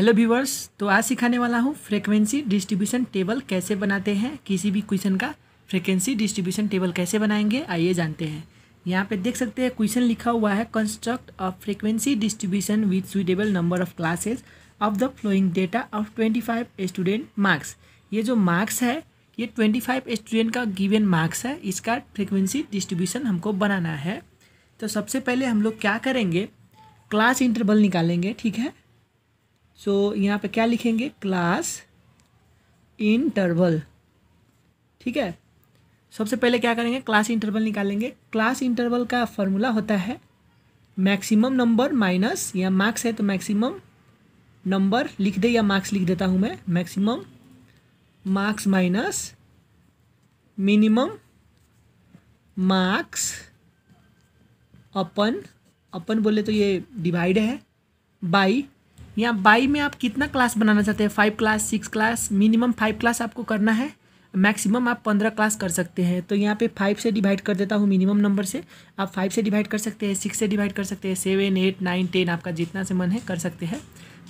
hello viewers तो आज सिखाने वाला हूँ फ्रीक्वेंसी डिस्ट्रीब्यूशन टेबल कैसे बनाते हैं किसी भी क्वेश्चन का फ्रीक्वेंसी डिस्ट्रीब्यूशन टेबल कैसे बनाएंगे आइए जानते हैं यहाँ पे देख सकते हैं क्वेश्चन लिखा हुआ है construct of frequency distribution with suitable number of classes of the following data of twenty five student marks ये जो मार्क्स है ये ट्वेंटी फाइव स्टूडेंट का गिवेन मार्क्स है इसका फ्रिक्वेंसी डिस्ट्रीब्यूशन हमको बनाना है तो सबसे पहले हम लोग क्या करेंगे क्लास इंटरवल निकालेंगे ठीक है सो so, यहाँ पे क्या लिखेंगे क्लास इंटरवल ठीक है सबसे पहले क्या करेंगे क्लास इंटरवल निकालेंगे क्लास इंटरवल का फॉर्मूला होता है मैक्सिमम नंबर माइनस या मार्क्स है तो मैक्सिमम नंबर लिख दे या मार्क्स लिख देता हूँ मैं maximum marks minus minimum marks अपन अपन बोले तो ये डिवाइड है बाई यहाँ बाई में आप कितना क्लास बनाना चाहते हैं five class six class minimum five class आपको करना है मैक्सिमम आप पंद्रह क्लास कर सकते हैं तो यहाँ पे फाइव से डिवाइड कर देता हूँ मिनिमम नंबर से आप फाइव से डिवाइड कर सकते हैं सिक्स से डिवाइड कर सकते हैं सेवन एट नाइन टेन आपका जितना से मन है कर सकते हैं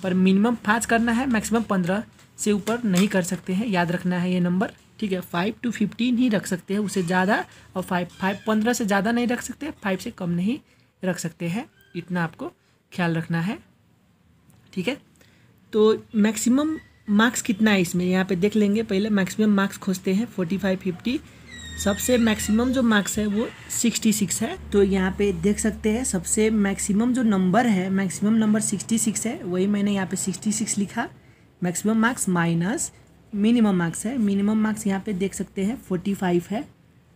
पर मिनिमम पाँच करना है मैक्सिमम पंद्रह से ऊपर नहीं कर सकते हैं याद रखना है ये नंबर ठीक है फाइव टू फिफ्टीन ही रख सकते हैं उसे ज़्यादा और फाइव फाइव पंद्रह से ज़्यादा नहीं रख सकते फाइव से कम नहीं रख सकते हैं इतना आपको ख्याल रखना है ठीक है तो मैक्सिमम मार्क्स कितना है इसमें यहाँ पे देख लेंगे पहले मैक्सिमम मार्क्स खोजते हैं फोर्टी फाइव फिफ्टी सबसे मैक्सिमम जो मार्क्स है वो सिक्सटी सिक्स है तो यहाँ पे देख सकते हैं सबसे मैक्सिमम जो नंबर है मैक्सिमम नंबर सिक्सटी सिक्स है वही मैंने यहाँ पे सिक्सटी सिक्स लिखा maximum marks minus minimum marks है मिनिमम मार्क्स यहाँ पे देख सकते हैं फोर्टी फाइव है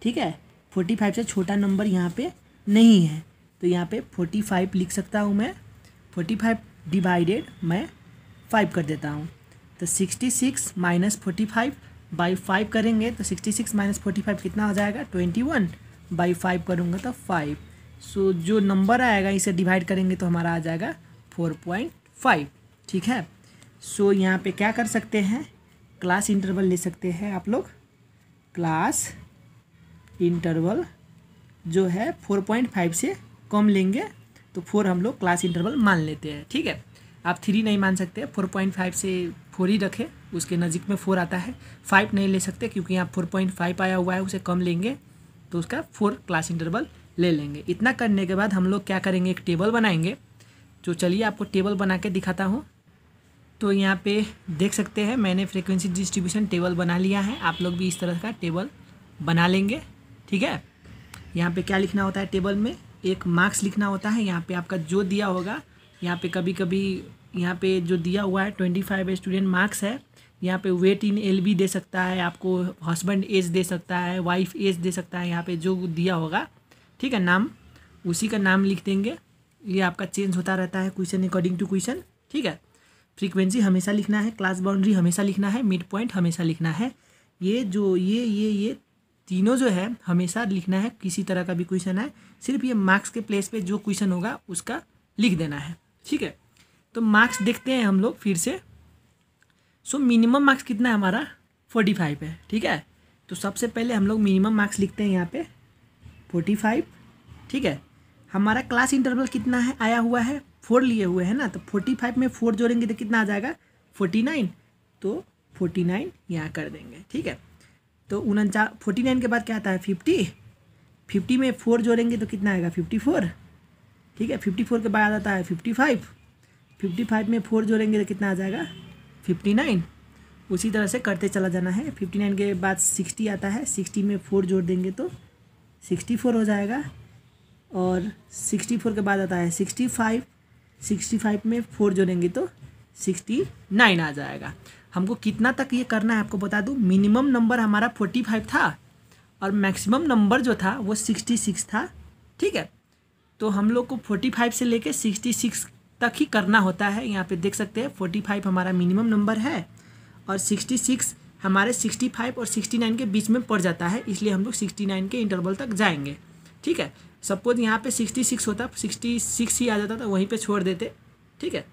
ठीक है फोर्टी फाइव से छोटा नंबर यहाँ पे नहीं है तो यहाँ पे फोर्टी फाइव लिख सकता हूँ मैं फोर्टी फाइव डिवाइडेड मैं फाइव कर देता हूँ तो sixty six minus forty five by five करेंगे तो sixty six minus forty five कितना हो जाएगा ट्वेंटी वन बाई फाइव करूँगा तो फाइव सो so, जो नंबर आएगा इसे डिवाइड करेंगे तो हमारा आ जाएगा फोर पॉइंट फाइव ठीक है सो so, यहाँ पे क्या कर सकते हैं क्लास इंटरवल ले सकते हैं आप लोग क्लास इंटरवल जो है फोर पॉइंट फाइव से कम लेंगे तो फोर हम लोग क्लास इंटरवल मान लेते हैं ठीक है आप थ्री नहीं मान सकते फोर पॉइंट फाइव से फोर ही रखें उसके नज़दीक में फोर आता है फाइव नहीं ले सकते क्योंकि यहाँ फोर पॉइंट फाइव आया हुआ है उसे कम लेंगे तो उसका फोर क्लास इंटरवल ले लेंगे इतना करने के बाद हम लोग क्या करेंगे एक टेबल बनाएंगे तो चलिए आपको टेबल बना के दिखाता हूँ तो यहाँ पे देख सकते हैं मैंने फ्रिक्वेंसी डिस्ट्रीब्यूशन टेबल बना लिया है आप लोग भी इस तरह का टेबल बना लेंगे ठीक है यहाँ पे क्या लिखना होता है टेबल में एक मार्क्स लिखना होता है यहाँ पे आपका जो दिया होगा यहाँ पे कभी कभी यहाँ पे जो दिया हुआ है ट्वेंटी फाइव स्टूडेंट मार्क्स है यहाँ पे वेट इन एल बी दे सकता है आपको हस्बैंड एज दे सकता है वाइफ एज दे सकता है यहाँ पे जो दिया होगा ठीक है नाम उसी का नाम लिख देंगे ये आपका चेंज होता रहता है क्वेश्चन अकॉर्डिंग टू क्वेश्चन ठीक है फ्रीक्वेंसी हमेशा लिखना है क्लास बाउंड्री हमेशा लिखना है मिड पॉइंट हमेशा लिखना है ये जो ये ये ये तीनों जो है हमेशा लिखना है किसी तरह का भी क्वेश्चन है सिर्फ ये मार्क्स के प्लेस पे जो क्वेश्चन होगा उसका लिख देना है ठीक है तो मार्क्स देखते हैं हम लोग फिर से सो मिनिमम मार्क्स कितना है हमारा फोर्टी फाइव है ठीक है तो सबसे पहले हम लोग मिनिमम मार्क्स लिखते हैं यहाँ पे फोर्टी फाइव ठीक है हमारा क्लास इंटरवल कितना है आया हुआ है फोर लिए हुए है ना तो फोर्टी फाइव में फोर जोड़ेंगे तो कितना आ जाएगा फोर्टी नाइन तो फोर्टी नाइन यहाँ कर देंगे ठीक है तो उनचास फोर्टी नाइन के बाद क्या आता है फिफ्टी फिफ्टी में फोर जोड़ेंगे तो कितना आएगा फिफ्टी फोर ठीक है फिफ्टी फोर के बाद आता है फिफ्टी फाइव फिफ्टी फाइव में फोर जोड़ेंगे तो कितना आ जाएगा फिफ्टी नाइन उसी तरह से करते चला जाना है फिफ्टी नाइन के बाद सिक्सटी आता है सिक्सटी में फोर जोड़ देंगे तो सिक्सटी फोर हो जाएगा और सिक्सटी फोर के बाद आता है सिक्सटी फाइव सिक्सटी फाइव में फोर जोड़ेंगे तो सिक्सटी नाइन आ जाएगा हमको कितना तक ये करना है आपको बता दूँ मिनिमम नंबर हमारा फोर्टी फाइव था और मैक्सिमम नंबर जो था वो सिक्सटी सिक्स था ठीक है तो हम लोग को फोर्टी फाइव से लेके सिक्सटी सिक्स तक ही करना होता है यहाँ पे देख सकते हैं फोर्टी फाइव हमारा मिनिमम नंबर है और सिक्सटी सिक्स हमारे सिक्सटी फाइव और सिक्सटी नाइन के बीच में पड़ जाता है इसलिए हम लोग सिक्सटी नाइन के इंटरवल तक जाएंगे ठीक है सपोज यहाँ पे सिक्सटी सिक्स होता सिक्सटी सिक्स ही आ जाता तो वहीं पे छोड़ देते ठीक है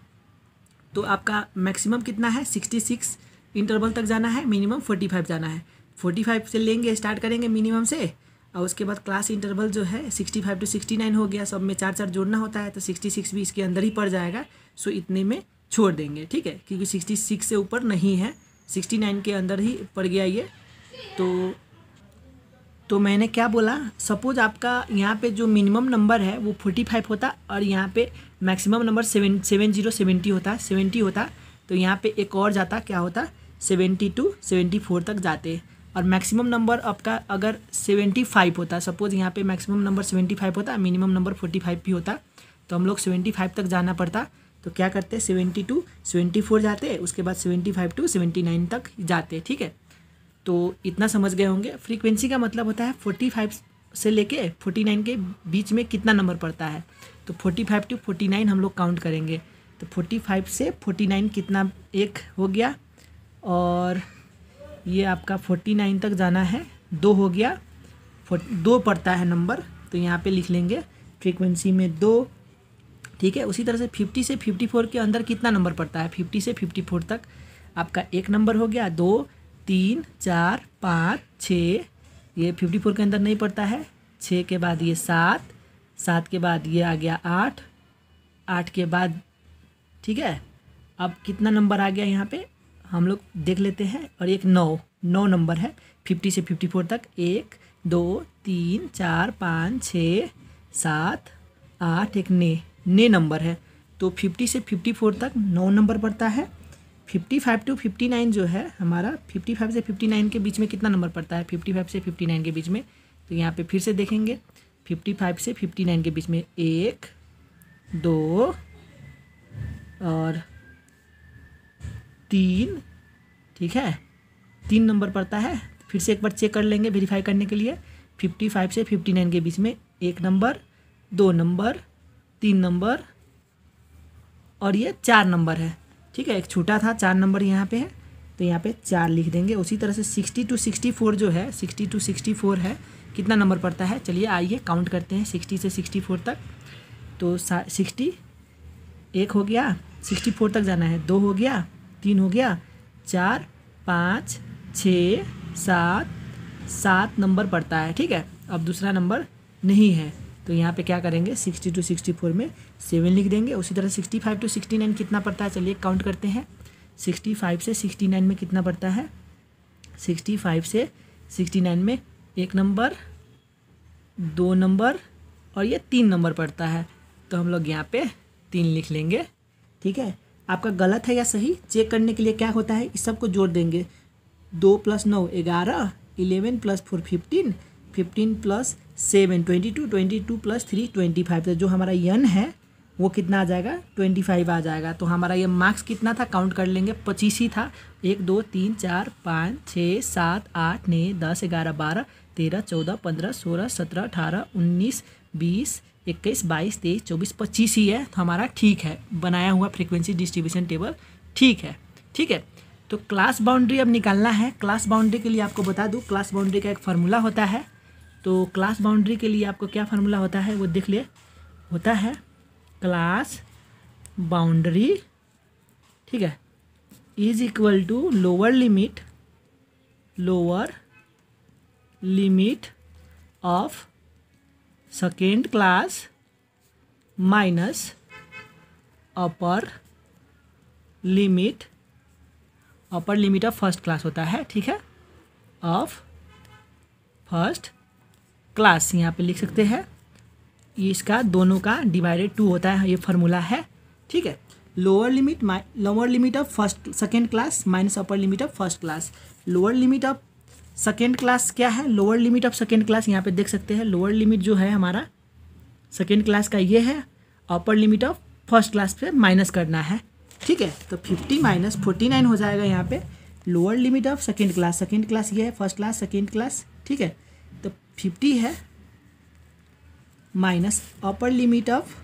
तो आपका मैक्सिमम कितना है सिक्सटी सिक्स इंटरवल तक जाना है मिनिमम फोर्टी फाइव जाना है फोर्टी फाइव से लेंगे स्टार्ट करेंगे मिनिमम से और उसके बाद क्लास इंटरवल जो है sixty five to sixty nine हो गया सब में चार चार जोड़ना होता है तो सिक्सटी सिक्स भी इसके अंदर ही पड़ जाएगा सो इतने में छोड़ देंगे ठीक है क्योंकि सिक्सटी सिक्स से ऊपर नहीं है सिक्सटी नाइन के अंदर ही पड़ गया ये तो तो मैंने क्या बोला सपोज़ आपका यहाँ पे जो मिनिमम नंबर है वो फोर्टी फाइव होता और यहाँ पे maximum number seven seven zero seventy होता सेवेंटी होता तो यहाँ पे एक और जाता क्या होता सेवेंटी टू सेवेंटी फोर तक जाते और मैक्सिमम नंबर आपका अगर सेवेंटी फाइव होता सपोज़ यहाँ पे मैक्सिमम नंबर सेवेंटी फाइव होता मिनिमम नंबर फोर्टी फाइव भी होता तो हम लोग सेवेंटी फाइव तक जाना पड़ता तो क्या करते सेवेंटी टू सेवेंटी फोर जाते उसके बाद seventy five to seventy nine तक जाते ठीक है तो इतना समझ गए होंगे फ्रीक्वेंसी का मतलब होता है फोर्टी फाइव से लेके फोर्टी नाइन के बीच में कितना नंबर पड़ता है तो forty five to forty nine हम लोग काउंट करेंगे तो फोर्टी फाइव से फोर्टी नाइन कितना एक हो गया और ये आपका फोर्टी नाइन तक जाना है दो हो गया दो पड़ता है नंबर तो यहाँ पे लिख लेंगे फ्रीक्वेंसी में दो ठीक है उसी तरह से फिफ्टी से फिफ्टी फोर के अंदर कितना नंबर पड़ता है फिफ्टी से फिफ्टी फोर तक आपका एक नंबर हो गया दो तीन चार पाँच छः ये फिफ्टी फोर के अंदर नहीं पड़ता है छः के बाद ये सात सात के बाद ये आ गया आठ आठ के बाद ठीक है अब कितना नंबर आ गया यहाँ पे हम लोग देख लेते हैं और एक नौ नौ नंबर है फिफ्टी से फिफ्टी फोर तक एक दो तीन चार पाँच छः सात आठ एक ने ने नंबर है तो फिफ्टी से फिफ्टी फोर तक नौ नंबर पड़ता है fifty five to fifty nine जो है हमारा फिफ्टी फाइव से फिफ्टी नाइन के बीच में कितना नंबर पड़ता है फिफ्टी फाइव से फिफ्टी नाइन के बीच में तो यहाँ पे फिर से देखेंगे फिफ्टी फाइव से फिफ्टी नाइन के बीच में एक दो और तीन ठीक है तीन नंबर पड़ता है फिर से एक बार चेक कर लेंगे वेरीफाई करने के लिए फिफ्टी फाइव से फिफ्टी नाइन के बीच में एक नंबर दो नंबर तीन नंबर और ये चार नंबर है ठीक है एक छोटा था चार नंबर यहाँ पे है तो यहाँ पे चार लिख देंगे उसी तरह से सिक्सटी टू सिक्सटी फोर जो है सिक्सटी टू सिक्सटी फोर है कितना नंबर पड़ता है चलिए आइए काउंट करते हैं सिक्सटी से सिक्सटी फोर तक तो सिक्सटी एक हो गया सिक्सटी फोर तक जाना है दो हो गया तीन हो गया चार पाँच छ सात सात नंबर पड़ता है ठीक है अब दूसरा नंबर नहीं है तो यहाँ पे क्या करेंगे सिक्सटी टू सिक्सटी फोर में सेवन लिख देंगे उसी तरह sixty five to sixty nine कितना पड़ता है चलिए काउंट करते हैं सिक्सटी फाइव से सिक्सटी नाइन में कितना पड़ता है सिक्सटी फाइव से सिक्सटी नाइन में एक नंबर दो नंबर और ये तीन नंबर पड़ता है तो हम लोग यहाँ पे तीन लिख लेंगे ठीक है आपका गलत है या सही चेक करने के लिए क्या होता है इस सबको जोड़ देंगे दो प्लस नौ ग्यारह eleven plus four fifteen fifteen plus seven twenty two twenty two plus three twenty five तो जो हमारा यन है वो कितना आ जाएगा ट्वेंटी फाइव आ जाएगा तो हमारा ये मार्क्स कितना था काउंट कर लेंगे पच्चीस ही था एक दो तीन चार पाँच छः सात आठ नौ दस ग्यारह बारह तेरह चौदह पंद्रह सोलह सत्रह अठारह उन्नीस बीस इक्कीस बाईस तेईस चौबीस पच्चीस ही है तो हमारा ठीक है बनाया हुआ फ्रिक्वेंसी डिस्ट्रीब्यूशन टेबल ठीक है ठीक है तो क्लास बाउंड्री अब निकालना है क्लास बाउंड्री के लिए आपको बता दूँ क्लास बाउंड्री का एक फार्मूला होता है तो क्लास बाउंड्री के लिए आपको क्या फार्मूला होता है वो देख लिए होता है क्लास बाउंड्री ठीक है is equal to lower limit lower limit of second class minus upper limit upper limit of first class होता है ठीक है ऑफ फर्स्ट क्लास यहाँ पे लिख सकते हैं ये इसका दोनों का डिवाइडेड टू होता है ये फार्मूला है ठीक है lower limit lower limit of first second class minus upper limit of first class lower limit of second class क्या है lower limit of second class यहाँ पे देख सकते हैं लोअर लिमिट जो है हमारा सेकेंड क्लास का ये है upper limit of first class पे माइनस करना है ठीक है तो फिफ्टी माइनस फोर्टी नाइन हो जाएगा यहाँ पे lower limit of second class second class ये है फर्स्ट क्लास सेकेंड क्लास ठीक है फिफ्टी है minus upper limit of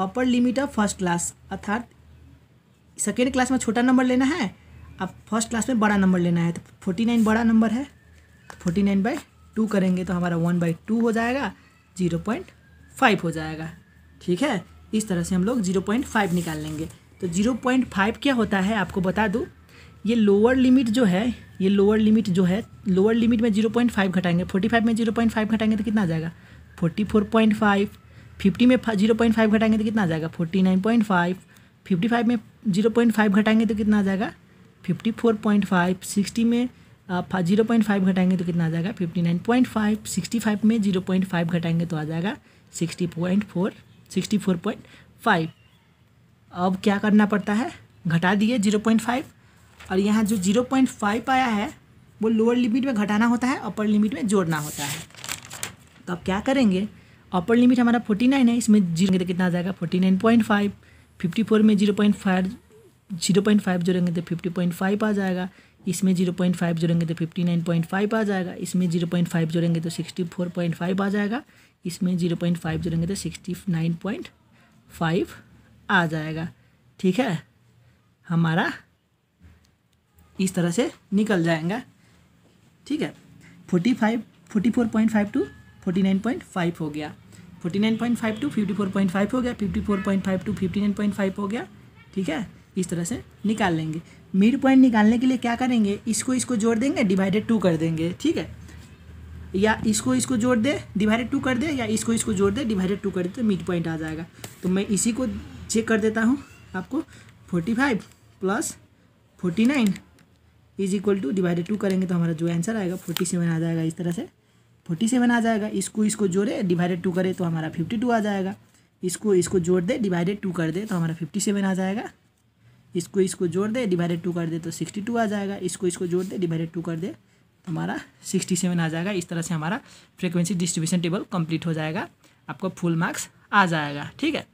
upper limit of first class अर्थात सेकेंड क्लास में छोटा नंबर लेना है अब फर्स्ट क्लास में बड़ा नंबर लेना है तो फोर्टी नाइन बड़ा नंबर है फोर्टी नाइन बाई टू करेंगे तो हमारा वन बाई टू हो जाएगा जीरो पॉइंट फाइव हो जाएगा ठीक है इस तरह से हम लोग जीरो पॉइंट फाइव निकाल लेंगे तो जीरो पॉइंट फाइव क्या होता है आपको बता दूँ ये लोअर लिमिट जो है ये लोअर लिमिट जो है लोअर लिमिट में जीरो पॉइंट फाइव घटाएंगे फोर्टी फाइव में जीरो पॉइंट फाइव घटाएंगे तो कितना आ जाएगा forty four point five fifty में जीरो पॉइंट फाइव घटाएंगे तो कितना आ जाएगा forty nine point five fifty five में जीरो पॉइंट फाइव घटाएंगे तो कितना आ जाएगा fifty four point five sixty में जीरो पॉइंट फाइव घटाएंगे तो कितना आ जाएगा fifty nine point five sixty five में जीरो पॉइंट फाइव घटाएंगे तो आ जाएगा sixty point four sixty four point five अब क्या करना पड़ता है घटा दिए जीरो पॉइंट फाइव और यहाँ जो जीरो पॉइंट फाइव आया है वो लोअर लिमिट में घटाना होता है अपर लिमिट में जोड़ना होता है तो अब क्या करेंगे अपर लिमिट हमारा फोर्टी नाइन है इसमें जीरो तो कितना आ जाएगा forty nine point five fifty four में zero point five zero point five जोड़ेंगे तो फिफ्टी पॉइंट फाइव आ जाएगा इसमें जीरो पॉइंट फाइव जोड़ेंगे तो फिफ्टी नाइन पॉइंट फाइव आ जाएगा इसमें जीरो पॉइंट फाइव जोड़ेंगे तो सिक्सटी फोर पॉइंट फाइव आ जाएगा इसमें जीरो पॉइंट फाइव जोड़ेंगे तो सिक्सटी नाइन पॉइंट फाइव आ जाएगा ठीक है हमारा इस तरह से निकल जाएगा ठीक है forty five forty four point five to forty nine point five हो गया forty nine point five to fifty four point five हो गया fifty four point five to fifty nine point five हो गया ठीक है इस तरह से निकाल लेंगे मिड पॉइंट निकालने के लिए क्या करेंगे इसको इसको जोड़ देंगे डिवाइडेड टू कर देंगे ठीक है या इसको इसको जोड़ दे डिवाइडेड टू कर दे या इसको इसको जोड़ दे डिवाइडेड टू कर दे तो मिड पॉइंट आ जाएगा तो मैं इसी को चेक कर देता हूँ आपको forty five plus forty nine is equal to divided two करेंगे तो हमारा जो आंसर आएगा फोर्टी सेवन आ जाएगा इस तरह से फोर्टी सेवन आ जाएगा इसको इसको जोड़े डिवाइडेड टू करे तो हमारा फिफ्टी टू आ जाएगा इसको इसको जोड़ दे डिवाइडेड टू कर दे तो हमारा फिफ्टी सेवन आ जाएगा इसको इसको जोड़ दे डिवाइडेड टू कर दे तो सिक्सटी टू आ जाएगा इसको इसको जोड़ दे डिवाइडेड टू कर दे तो हमारा सिक्सटी सेवन आ जाएगा इस तरह से हमारा फ्रिक्वेंसी डिस्ट्रीब्यूशन टेबल कंप्लीट हो जाएगा आपको फुल मार्क्स आ जाएगा ठीक है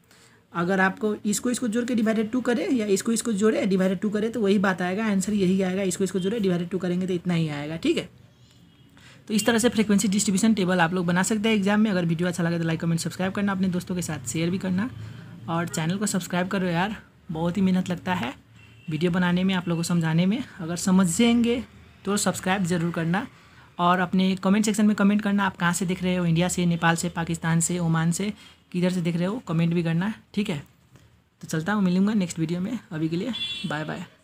अगर आपको इसको इसको जोड़ के डिवाइडेड टू करें या इसको इसको जोड़े डिवाइडेड टू करें तो वही बात आएगा आंसर यही आएगा इसको इसको जोड़े डिवाइडेड टू करेंगे तो इतना ही आएगा ठीक है तो इस तरह से फ्रीक्वेंसी डिस्ट्रीब्यूशन टेबल आप लोग बना सकते हैं एग्जाम में अगर वीडियो अच्छा लगे तो लाइक कमेंट सब्सक्राइब करना अपने दोस्तों के साथ शेयर भी करना और चैनल को सब्सक्राइब करो यार बहुत ही मेहनत लगता है वीडियो बनाने में आप लोगों को समझाने में अगर समझेंगे तो सब्सक्राइब ज़रूर करना और अपने कमेंट सेक्शन में कमेंट करना आप कहाँ से देख रहे हो इंडिया से नेपाल से पाकिस्तान से ओमान से किधर से देख रहे हो कमेंट भी करना है ठीक है तो चलता हूँ मिलूँगा नेक्स्ट वीडियो में अभी के लिए बाय बाय